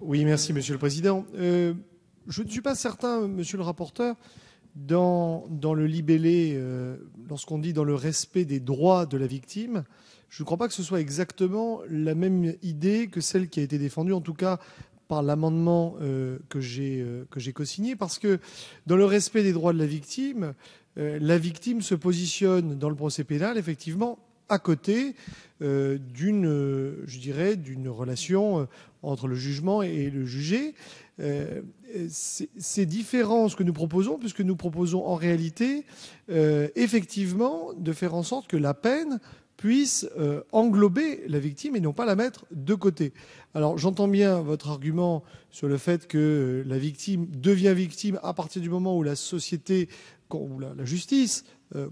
Oui, merci, Monsieur le Président. Euh, je ne suis pas certain, Monsieur le rapporteur, dans, le libellé, euh, lorsqu'on dit dans le respect des droits de la victime, je ne crois pas que ce soit exactement la même idée que celle qui a été défendue, en tout cas par l'amendement euh, que j'ai co-signé, parce que dans le respect des droits de la victime, la victime se positionne dans le procès pénal, effectivement, à côté euh, euh, d'une relation euh, entre le jugement et le jugé. C'est différent ce que nous proposons, puisque nous proposons en réalité effectivement de faire en sorte que la peine puisse englober la victime et non pas la mettre de côté. Alors, J'entends bien votre argument sur le fait que la victime devient victime à partir du moment où la société, ou la justice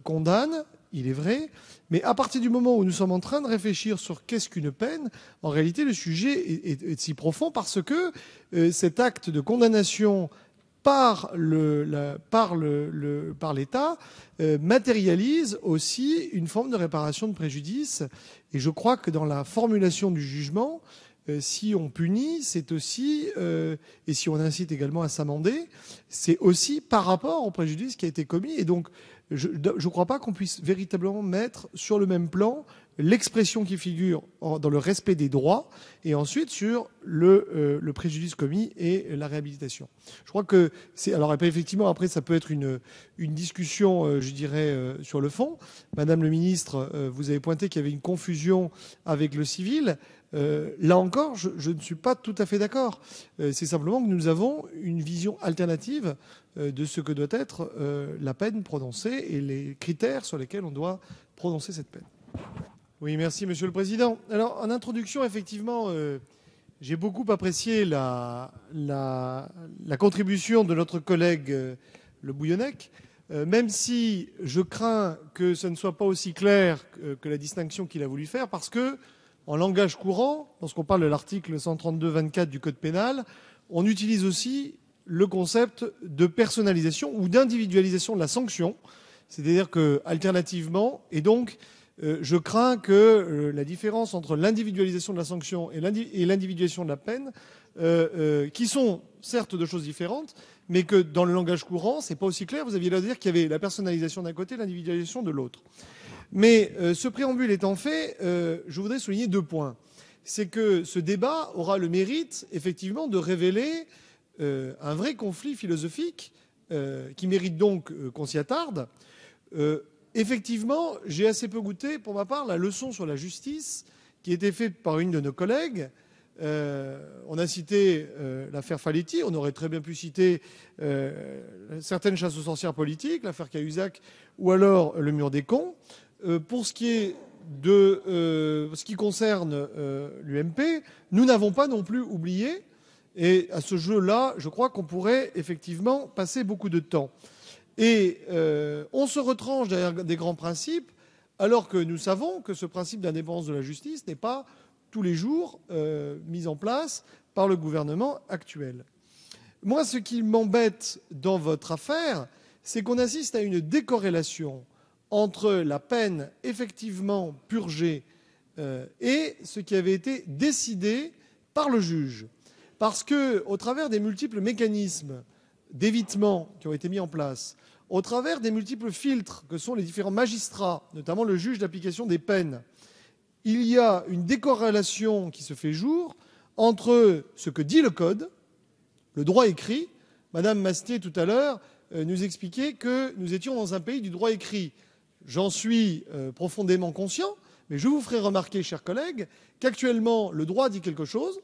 condamne il est vrai, mais à partir du moment où nous sommes en train de réfléchir sur qu'est-ce qu'une peine, en réalité le sujet est, si profond parce que euh, cet acte de condamnation par l'État euh, matérialise aussi une forme de réparation de préjudice. Et je crois que dans la formulation du jugement, euh, si on punit, c'est aussi et si on incite également à s'amender, c'est aussi par rapport au préjudice qui a été commis. Et donc je ne crois pas qu'on puisse véritablement mettre sur le même plan l'expression qui figure dans le respect des droits et ensuite sur euh, le, préjudice commis et la réhabilitation. Je crois que c'est alors effectivement après ça peut être une discussion euh, je dirais euh, sur le fond. Madame le ministre, vous avez pointé qu'il y avait une confusion avec le civil. Euh, là encore, je, ne suis pas tout à fait d'accord. Euh, c'est simplement que nous avons une vision alternative euh, de ce que doit être la peine prononcée et les critères sur lesquels on doit prononcer cette peine. Oui, merci Monsieur le Président. Alors, en introduction, effectivement, j'ai beaucoup apprécié la, contribution de notre collègue Le Bouillonnec même si je crains que ce ne soit pas aussi clair que, la distinction qu'il a voulu faire, parce que en langage courant, lorsqu'on parle de l'article 132-24 du code pénal, on utilise aussi le concept de personnalisation ou d'individualisation de la sanction. C'est-à-dire que, alternativement, et donc, euh, je crains que euh, la différence entre l'individualisation de la sanction et l'individualisation de la peine, euh, qui sont certes deux choses différentes, mais que dans le langage courant, c'est pas aussi clair. Vous aviez l'air de dire qu'il y avait la personnalisation d'un côté, l'individualisation de l'autre. Mais euh, ce préambule étant fait, euh, je voudrais souligner deux points. C'est que ce débat aura le mérite, effectivement, de révéler euh, un vrai conflit philosophique qui mérite donc qu'on s'y attarde. effectivement, j'ai assez peu goûté, pour ma part, la leçon sur la justice qui a été faite par une de nos collègues. on a cité l'affaire Faletti, on aurait très bien pu citer certaines chasses aux sorcières politiques, l'affaire Cahuzac ou alors le mur des cons. Euh, pour ce qui est de euh, ce qui concerne euh, l'UMP, nous n'avons pas non plus oublié, et à ce jeu-là, je crois qu'on pourrait effectivement passer beaucoup de temps. Et on se retranche derrière des grands principes, alors que nous savons que ce principe d'indépendance de la justice n'est pas tous les jours mis en place par le gouvernement actuel. Moi, ce qui m'embête dans votre affaire, c'est qu'on assiste à une décorrélation entre la peine effectivement purgée euh, et ce qui avait été décidé par le juge. Parce que, au travers des multiples mécanismes d'évitement qui ont été mis en place, au travers des multiples filtres que sont les différents magistrats, notamment le juge d'application des peines, il y a une décorrélation qui se fait jour entre ce que dit le code, le droit écrit. Madame Mastier, tout à l'heure, euh, nous expliquait que nous étions dans un pays du droit écrit. J'en suis euh, profondément conscient, mais je vous ferai remarquer, chers collègues, qu'actuellement, le droit dit quelque chose,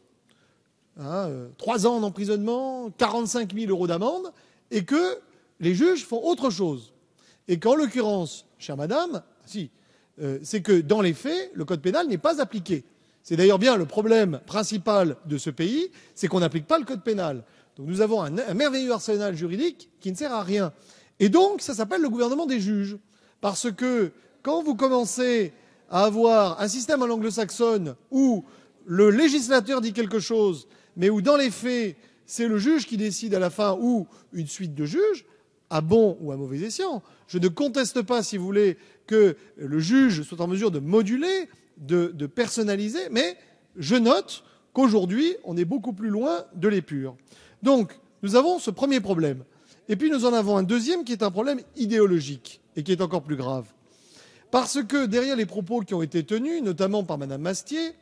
hein, euh, Trois ans d'emprisonnement, 45 000 euros d'amende, et que les juges font autre chose. Et qu'en l'occurrence, chère madame, si, euh, c'est que dans les faits, le code pénal n'est pas appliqué. C'est d'ailleurs bien le problème principal de ce pays, c'est qu'on n'applique pas le code pénal. Donc nous avons un merveilleux arsenal juridique qui ne sert à rien. Et donc, ça s'appelle le gouvernement des juges. Parce que quand vous commencez à avoir un système à l'anglo-saxonne où le législateur dit quelque chose, mais où dans les faits, c'est le juge qui décide à la fin ou une suite de juges, à bon ou à mauvais escient. Je ne conteste pas, si vous voulez, que le juge soit en mesure de moduler, de, de personnaliser, mais je note qu'aujourd'hui, on est beaucoup plus loin de l'épure. Donc, nous avons ce premier problème. Et puis nous en avons un deuxième qui est un problème idéologique et qui est encore plus grave. Parce que derrière les propos qui ont été tenus, notamment par Madame Mastier,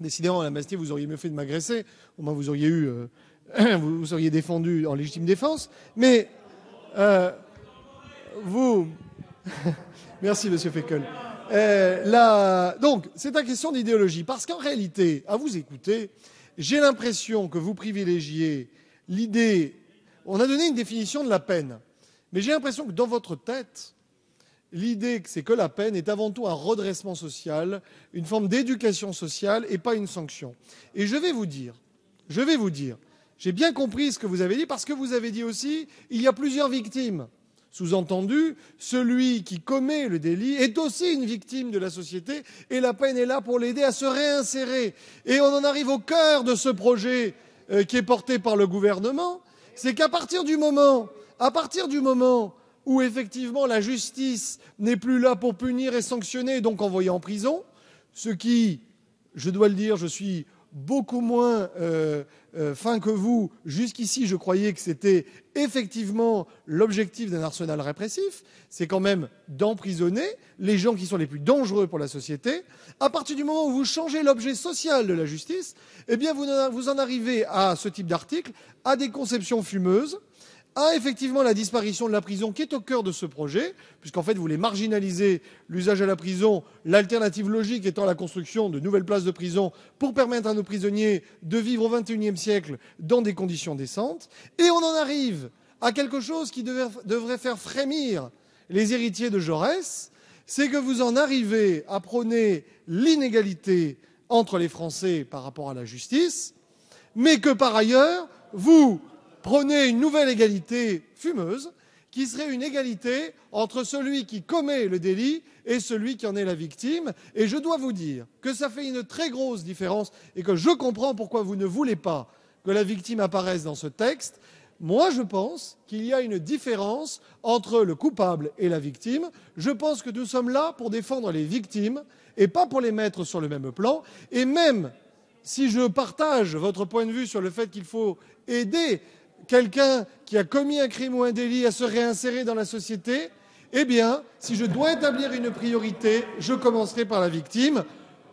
décidément Madame Mastier, vous auriez mieux fait de m'agresser, au moins vous auriez eu, euh, vous, seriez défendu en légitime défense, mais euh, vous, merci Monsieur Feckel. Euh, donc c'est une question d'idéologie, parce qu'en réalité, à vous écouter, j'ai l'impression que vous privilégiez l'idée on a donné une définition de la peine. Mais j'ai l'impression que dans votre tête, l'idée c'est que la peine est avant tout un redressement social, une forme d'éducation sociale et pas une sanction. Et je vais vous dire, je vais vous dire, j'ai bien compris ce que vous avez dit parce que vous avez dit aussi, il y a plusieurs victimes. Sous-entendu, celui qui commet le délit est aussi une victime de la société et la peine est là pour l'aider à se réinsérer. Et on en arrive au cœur de ce projet euh, qui est porté par le gouvernement, c'est qu'à partir du moment, à partir du moment où effectivement la justice n'est plus là pour punir et sanctionner, donc envoyer en prison, ce qui, je dois le dire, je suis beaucoup moins euh, euh, fin que vous. Jusqu'ici, je croyais que c'était effectivement l'objectif d'un arsenal répressif, c'est quand même d'emprisonner les gens qui sont les plus dangereux pour la société. À partir du moment où vous changez l'objet social de la justice, eh bien vous en arrivez à ce type d'article, à des conceptions fumeuses à effectivement la disparition de la prison qui est au cœur de ce projet, puisqu'en fait vous voulez marginaliser l'usage à la prison, l'alternative logique étant la construction de nouvelles places de prison pour permettre à nos prisonniers de vivre au XXIe siècle dans des conditions décentes. Et on en arrive à quelque chose qui devrait faire frémir les héritiers de Jaurès, c'est que vous en arrivez à prôner l'inégalité entre les Français par rapport à la justice, mais que par ailleurs, vous Prenez une nouvelle égalité fumeuse, qui serait une égalité entre celui qui commet le délit et celui qui en est la victime. Et je dois vous dire que ça fait une très grosse différence et que je comprends pourquoi vous ne voulez pas que la victime apparaisse dans ce texte. Moi, je pense qu'il y a une différence entre le coupable et la victime. Je pense que nous sommes là pour défendre les victimes et pas pour les mettre sur le même plan. Et même si je partage votre point de vue sur le fait qu'il faut aider quelqu'un qui a commis un crime ou un délit à se réinsérer dans la société, eh bien, si je dois établir une priorité, je commencerai par la victime.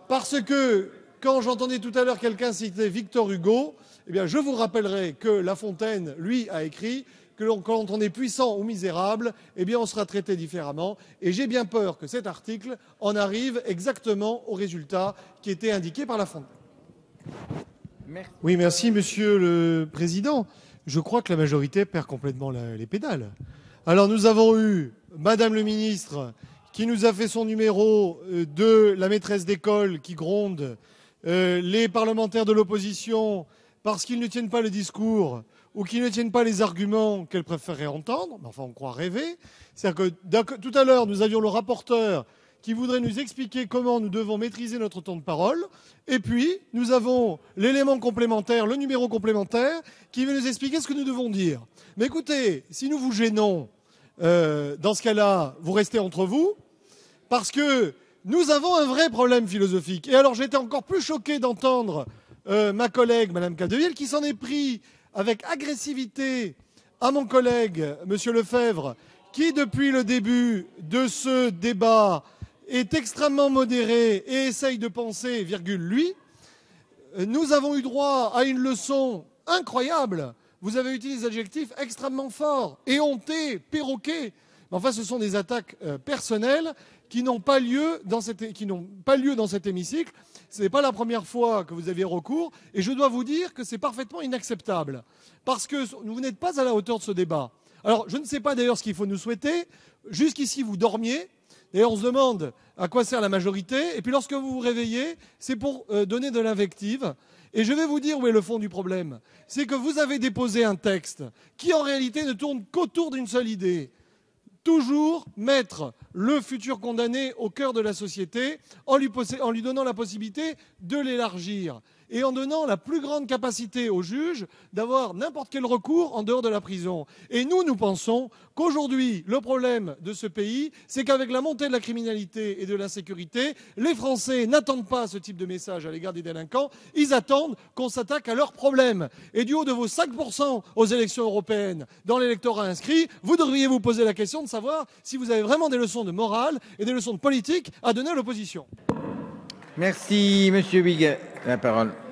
Parce que quand j'entendais tout à l'heure quelqu'un citer Victor Hugo, eh bien, je vous rappellerai que La Fontaine, lui, a écrit que quand on est puissant ou misérable, eh bien, on sera traité différemment. Et j'ai bien peur que cet article en arrive exactement au résultat qui était indiqué par La Fontaine. Oui, merci, Monsieur le Président je crois que la majorité perd complètement les pédales. Alors nous avons eu Madame le ministre qui nous a fait son numéro euh, de la maîtresse d'école qui gronde euh, les parlementaires de l'opposition parce qu'ils ne tiennent pas le discours ou qu'ils ne tiennent pas les arguments qu'elle préférait entendre, enfin on croit rêver. C'est-à-dire que tout à l'heure nous avions le rapporteur qui voudrait nous expliquer comment nous devons maîtriser notre temps de parole. Et puis, nous avons l'élément complémentaire, le numéro complémentaire, qui veut nous expliquer ce que nous devons dire. Mais écoutez, si nous vous gênons, euh, dans ce cas-là, vous restez entre vous, parce que nous avons un vrai problème philosophique. Et alors, j'étais encore plus choqué d'entendre euh, ma collègue, Mme Cadeville, qui s'en est pris avec agressivité à mon collègue, M. Lefebvre, qui, depuis le début de ce débat, est extrêmement modéré et essaye de penser, virgule, lui, nous avons eu droit à une leçon incroyable. Vous avez utilisé des adjectifs extrêmement forts, éhontés, perroquets. Mais enfin, ce sont des attaques euh, personnelles qui n'ont pas lieu dans qui n'ont pas lieu dans cet hémicycle. Ce n'est pas la première fois que vous avez recours, et je dois vous dire que c'est parfaitement inacceptable, parce que vous n'êtes pas à la hauteur de ce débat. Alors, je ne sais pas d'ailleurs ce qu'il faut nous souhaiter. Jusqu'ici, vous dormiez, et on se demande à quoi sert la majorité. Et puis lorsque vous vous réveillez, c'est pour euh, donner de l'invective. Et je vais vous dire où est le fond du problème. C'est que vous avez déposé un texte qui en réalité ne tourne qu'autour d'une seule idée. Toujours mettre le futur condamné au cœur de la société en lui donnant la possibilité de l'élargir et en donnant la plus grande capacité aux juges d'avoir n'importe quel recours en dehors de la prison. Et nous, nous pensons qu'aujourd'hui, le problème de ce pays, c'est qu'avec la montée de la criminalité et de l'insécurité, les Français n'attendent pas ce type de message à l'égard des délinquants, ils attendent qu'on s'attaque à leurs problèmes. Et du haut de vos 5% aux élections européennes dans l'électorat inscrit, vous devriez vous poser la question de savoir si vous avez vraiment des leçons de morale et des leçons de politique à donner à l'opposition. Merci Monsieur Big. La parole.